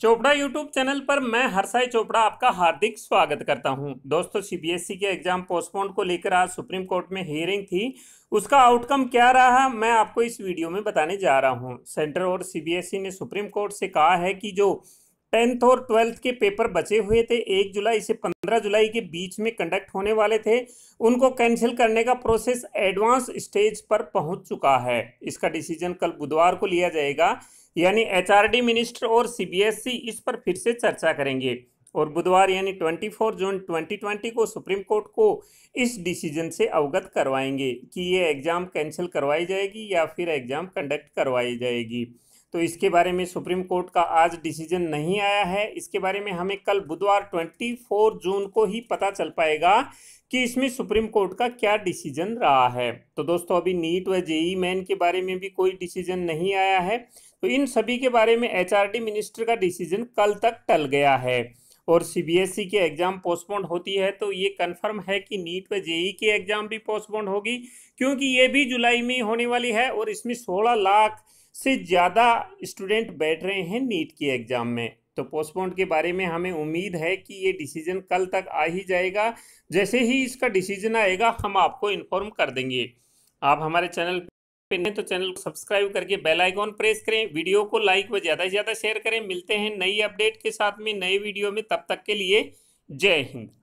Chopra YouTube channel पर मैं हरसाई चोपड़ा आपका हार्दिक स्वागत करता हूं दोस्तों सीबीएसई e के एग्जाम पोस्टपोन को लेकर आज सुप्रीम कोर्ट में हियरिंग थी उसका आउटकम क्या रहा मैं आपको इस वीडियो में बताने जा रहा हूं सेंटर और सीबीएसई e ने सुप्रीम कोर्ट से कहा है कि जो टेंथ और ट्वेल्थ के पेपर बचे हुए थे एक जुलाई से पंद्रह जुलाई के बीच में कंडक्ट होने वाले थे उनको कैंसिल करने का प्रोसेस एडवांस स्टेज पर पहुंच चुका है इसका डिसीजन कल बुधवार को लिया जाएगा यानी एचआरडी मिनिस्टर और सीबीएसई e इस पर फिर से चर्चा करेंगे और बुधवार यानी 24 जून 2020 को सुप्रीम कोर्ट को इस डिसीजन से अवगत करवाएंगे कि ये एग्ज़ाम कैंसिल करवाई जाएगी या फिर एग्ज़ाम कंडक्ट करवाई जाएगी तो इसके बारे में सुप्रीम कोर्ट का आज डिसीजन नहीं आया है इसके बारे में हमें कल बुधवार 24 जून को ही पता चल पाएगा कि इसमें सुप्रीम कोर्ट का क्या डिसीजन रहा है तो दोस्तों अभी नीट व जेई मैन के बारे में भी कोई डिसीजन नहीं आया है तो इन सभी के बारे में एच मिनिस्टर का डिसीजन कल तक टल गया है और सीबीएसई के एग्ज़ाम पोस्टपोन्ड होती है तो ये कन्फर्म है कि नीट व जेई के एग्ज़ाम भी पोस्टपोन्ड होगी क्योंकि ये भी जुलाई में होने वाली है और इसमें सोलह लाख से ज़्यादा स्टूडेंट बैठ रहे हैं नीट के एग्ज़ाम में तो पोस्टपोन्ड के बारे में हमें उम्मीद है कि ये डिसीजन कल तक आ ही जाएगा जैसे ही इसका डिसीजन आएगा हम आपको इन्फॉर्म कर देंगे आप हमारे चैनल पे नहीं तो चैनल को सब्सक्राइब करके बेल आइकॉन प्रेस करें वीडियो को लाइक व ज़्यादा से ज़्यादा शेयर करें मिलते हैं नई अपडेट के साथ में नए वीडियो में तब तक के लिए जय हिंद